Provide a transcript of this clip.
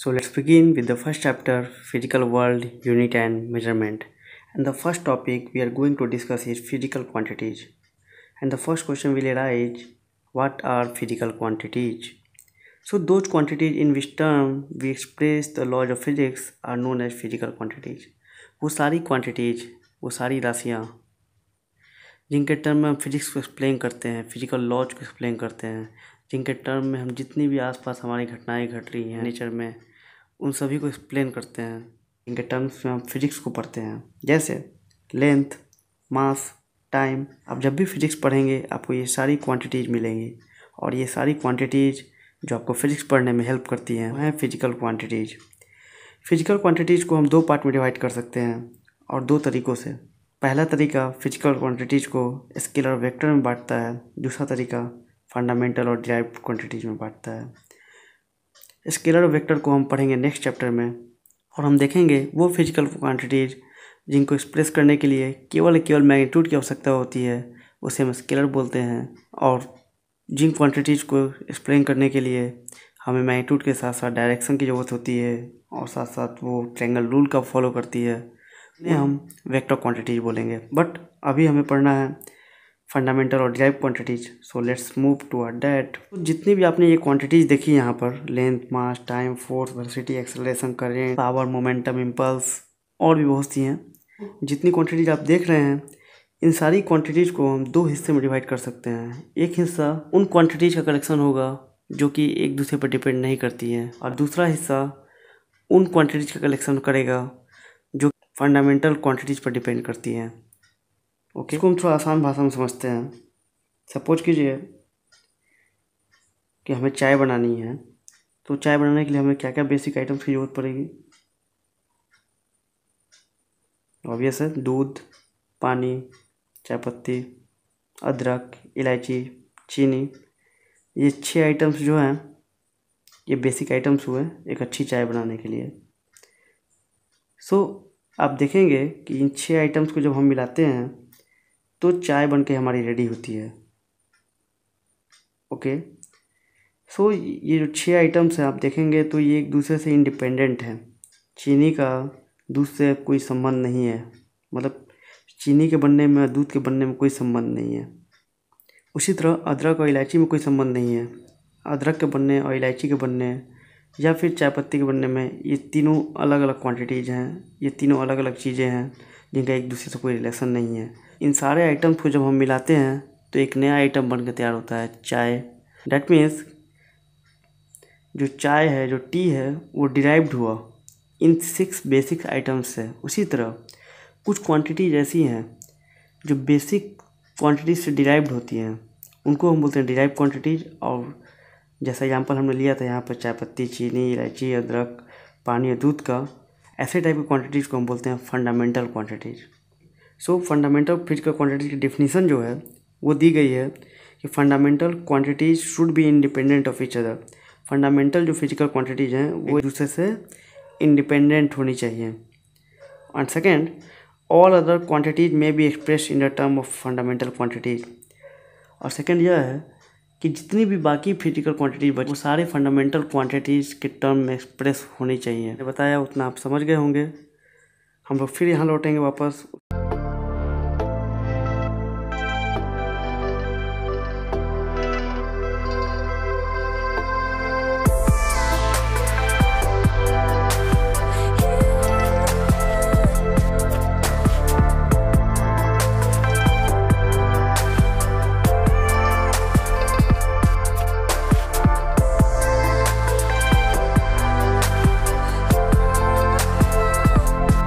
So let's begin with the first chapter physical world unit and measurement and the first topic we are going to discuss is physical quantities and the first question will arise what are physical quantities so those quantities in which term we express the laws of physics are known as physical quantities वो सारी quantities वो सारी राशियाँ जिनके term में हम physics को explain करते हैं फिजिकल लॉज को एक्सप्लेन करते हैं जिनके टर्म में हम जितनी भी आसपास हमारी घटनाएं घट रही हैं नेचर में उन सभी को एक्सप्लेन करते हैं इनके टर्म्स में हम फिजिक्स को पढ़ते हैं जैसे लेंथ मास टाइम आप जब भी फिजिक्स पढ़ेंगे आपको ये सारी क्वांटिटीज़ मिलेंगी और ये सारी क्वांटिटीज़ जो आपको फिजिक्स पढ़ने में हेल्प करती हैं वह हैं फिजिकल क्वांटिटीज़ फिजिकल क्वांटिटीज़ को हम दो पार्ट में डिवाइड कर सकते हैं और दो तरीक़ों से पहला तरीका फिजिकल क्वांटिटीज़ को स्केलर वेक्टर में बांटता है दूसरा तरीका फंडामेंटल और डिराइव क्वांटिटीज़ में बांटता है स्केलर वेक्टर को हम पढ़ेंगे नेक्स्ट चैप्टर में और हम देखेंगे वो फिजिकल क्वांटिटीज जिनको एक्सप्रेस करने के लिए केवल केवल मैग्नीट्यूड की आवश्यकता होती है उसे हम स्केलर बोलते हैं और जिन क्वांटिटीज को एक्सप्लेन करने के लिए हमें मैग्नीट्यूड के साथ साथ डायरेक्शन की ज़रूरत होती है और साथ साथ वो ट्रैंगल रूल का फॉलो करती है उन्हें हम वेक्टर क्वांटिटीज बोलेंगे बट अभी हमें पढ़ना है फंडामेंटल और derive quantities so let's move to that तो जितनी भी आपने ये क्वांटिटीज देखी यहाँ पर length mass time force velocity acceleration current power momentum impulse और भी बहुत सी हैं जितनी क्वांटिटीज आप देख रहे हैं इन सारी क्वांटिटीज़ को हम दो हिस्से में डिवाइड कर सकते हैं एक हिस्सा उन क्वान्टिटीज का कलेक्शन होगा जो कि एक दूसरे पर डिपेंड नहीं करती है और दूसरा हिस्सा उन क्वान्टिटीज का कलेक्शन करेगा जो फंडामेंटल क्वान्टिटीज़ पर डिपेंड करती हैं ओके इसको हम थोड़ा आसान भाषा में समझते हैं सपोज कीजिए कि हमें चाय बनानी है तो चाय बनाने के लिए हमें क्या क्या बेसिक आइटम्स की ज़रूरत पड़ेगी ऑब्वियस है दूध पानी चाय पत्ती अदरक इलायची चीनी ये छः आइटम्स जो हैं ये बेसिक आइटम्स हुए एक अच्छी चाय बनाने के लिए सो so, आप देखेंगे कि इन छः आइटम्स को जब हम मिलाते हैं तो चाय बन के हमारी रेडी होती है ओके सो so, ये जो छः आइटम्स हैं आप देखेंगे तो ये एक दूसरे से इंडिपेंडेंट हैं चीनी का दूध से कोई संबंध नहीं है मतलब चीनी के बनने में दूध के बनने में कोई संबंध नहीं है उसी तरह अदरक और इलायची में कोई संबंध नहीं है अदरक के बनने और इलायची के बनने या फिर चाय पत्ती के बनने में ये तीनों अलग अलग क्वांटिटीज़ हैं ये तीनों अलग अलग चीज़ें हैं जिनका एक दूसरे से कोई रिलेशन नहीं है इन सारे आइटम को जब हम मिलाते हैं तो एक नया आइटम बन तैयार होता है चाय डैट मीन्स जो चाय है जो टी है वो डिराइव्ड हुआ इन सिक्स बेसिक आइटम्स से उसी तरह कुछ क्वांटिटीज ऐसी हैं जो बेसिक क्वांटिटी से डिराइव्ड होती हैं उनको हम बोलते हैं डिराइव क्वांटिटीज और जैसा एग्जाम्पल हमने लिया था यहाँ पर चाय पत्ती चीनी इलायची अदरक पानी और दूध का ऐसे टाइप की क्वांटिटीज़ को हम बोलते हैं fundamental quantities so fundamental physical quantity की डिफिनीसन जो है वो दी गई है कि fundamental quantities should be independent of each other fundamental जो फिजिकल क्वांटिटीज हैं वो एक दूसरे से इंडिपेंडेंट होनी चाहिए and second all other quantities में be express in the term of fundamental quantities और सेकेंड यह है कि जितनी भी बाकी फिजिकल क्वांटिटीज बची वो सारे फंडामेंटल क्वांटिटीज़ के टर्म में एक्सप्रेस होनी चाहिए बताया उतना आप समझ गए होंगे हम लोग फिर यहाँ लौटेंगे वापस